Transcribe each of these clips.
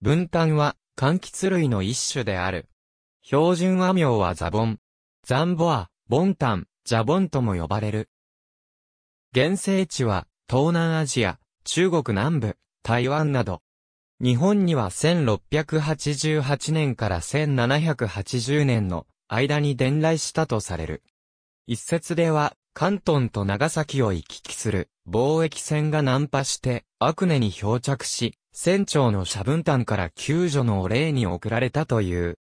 分担は、柑橘類の一種である。標準和名はザボン。ザンボア、ボンタン、ジャボンとも呼ばれる。原生地は、東南アジア、中国南部、台湾など。日本には1688年から1780年の間に伝来したとされる。一説では、関東と長崎を行き来する貿易船が難破して、アクネに漂着し、船長のシャブンタンから救助のお礼に送られたという。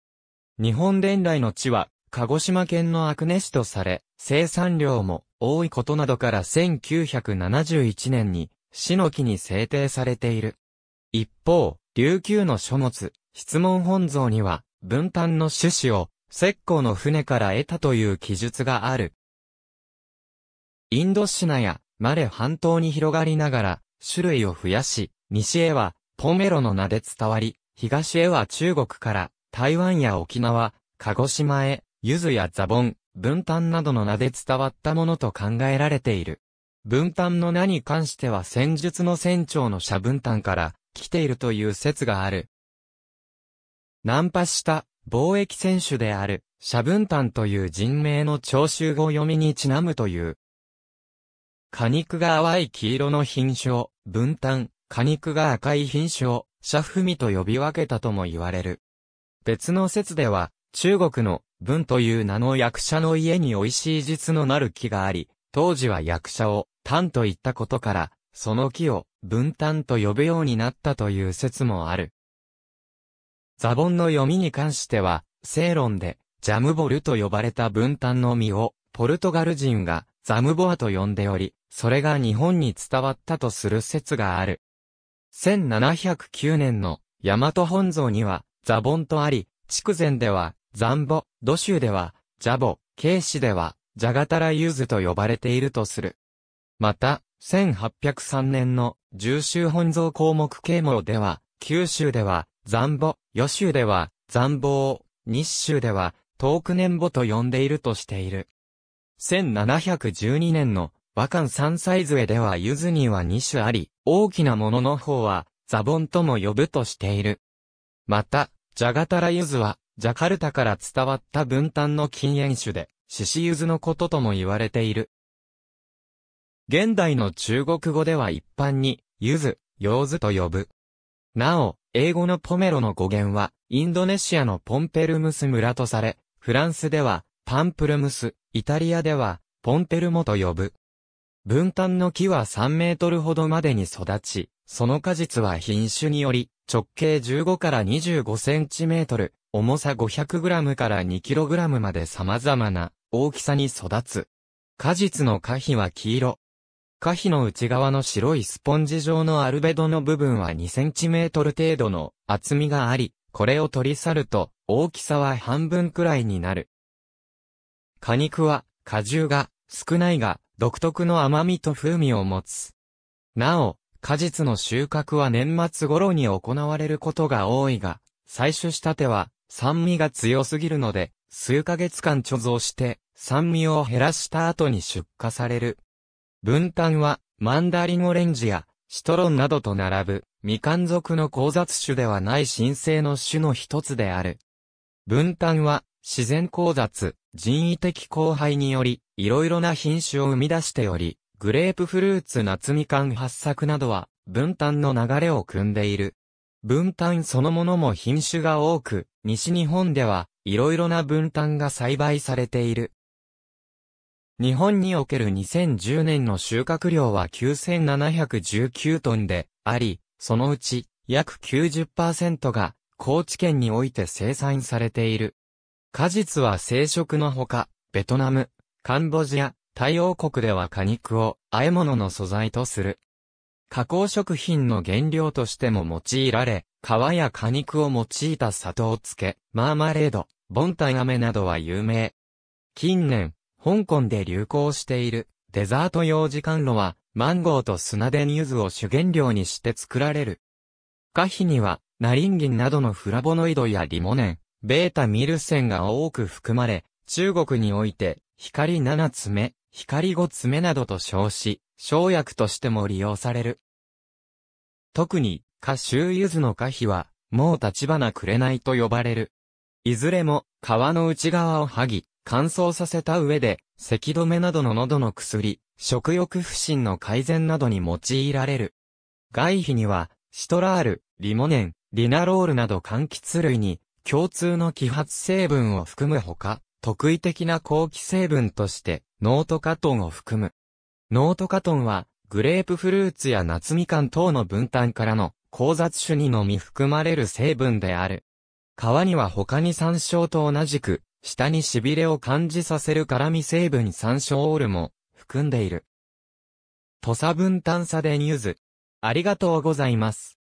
日本伝来の地は、鹿児島県のアクネ市とされ、生産量も多いことなどから1971年に、市の木に制定されている。一方、琉球の書物、質問本像には、分担の趣旨を、石膏の船から得たという記述がある。インドシナやマレ半島に広がりながら、種類を増やし、西へは、ポメロの名で伝わり、東へは中国から、台湾や沖縄、鹿児島へ、ゆずやザボン、分担などの名で伝わったものと考えられている。分担の名に関しては戦術の船長の社分担から来ているという説がある。難破した貿易船主である社分担という人名の徴収語読みにちなむという果肉が淡い黄色の品種を、分担、果肉が赤い品種を、シャフミと呼び分けたとも言われる。別の説では、中国の文という名の役者の家に美味しい実のなる木があり、当時は役者を丹と言ったことから、その木を文担と呼ぶようになったという説もある。ザボンの読みに関しては、正論で、ジャムボルと呼ばれた文担の実を、ポルトガル人がザムボアと呼んでおり、それが日本に伝わったとする説がある。1709年の大和本草には、ザボンとあり、筑前では、ザンボ、土州では、ジャボ、京市では、ジャガタラユーズと呼ばれているとする。また、1803年の重州本草項目啓蒙では、九州では、ザンボ、予州では、ザンボを、日州では、遠く年母と呼んでいるとしている。1712年の和漢三歳杖ではゆずには2種あり、大きなものの方は、ザボンとも呼ぶとしている。また、ジャガタラユズは、ジャカルタから伝わった分担の禁煙種で、獅子ユズのこととも言われている。現代の中国語では一般に、ユズ、ヨーズと呼ぶ。なお、英語のポメロの語源は、インドネシアのポンペルムス村とされ、フランスでは、パンプルムス、イタリアでは、ポンテルモと呼ぶ。分担の木は3メートルほどまでに育ち、その果実は品種により、直径15から25センチメートル、重さ500グラムから2キログラムまで様々な大きさに育つ。果実の果皮は黄色。果皮の内側の白いスポンジ状のアルベドの部分は2センチメートル程度の厚みがあり、これを取り去ると大きさは半分くらいになる。果肉は果汁が少ないが独特の甘みと風味を持つ。なお、果実の収穫は年末頃に行われることが多いが、採取したては酸味が強すぎるので、数ヶ月間貯蔵して酸味を減らした後に出荷される。分担はマンダリンオレンジやシトロンなどと並ぶ未完族の交雑種ではない新生の種の一つである。分担は自然交雑、人為的交配により、いろいろな品種を生み出しており、グレープフルーツ夏みかん発作などは、分担の流れを組んでいる。分担そのものも品種が多く、西日本では、いろいろな分担が栽培されている。日本における2010年の収穫量は9719トンであり、そのうち約90%が高知県において生産されている。果実は生食のほか、ベトナム、カンボジア、太陽国では果肉を和え物の素材とする。加工食品の原料としても用いられ、皮や果肉を用いた砂糖漬け、マーマレード、ボンタン飴などは有名。近年、香港で流行しているデザート用時間炉は、マンゴーと砂でーズを主原料にして作られる。可否には、ナリンギンなどのフラボノイドやリモネン、ベータミルセンが多く含まれ、中国において、光7つ目、光5つ目などと称し、生薬としても利用される。特に、花州ゆずの花皮は、もう立花くれないと呼ばれる。いずれも、皮の内側を剥ぎ、乾燥させた上で、咳止めなどの喉の薬、食欲不振の改善などに用いられる。外皮には、シトラール、リモネン、リナロールなど柑橘類に、共通の揮発成分を含むほか、特異的な後期成分として、ノートカトンを含む。ノートカトンは、グレープフルーツや夏みかん等の分担からの交雑種にのみ含まれる成分である。皮には他に山椒と同じく、下に痺れを感じさせる辛味成分山椒オールも含んでいる。土佐分担差でニューズ。ありがとうございます。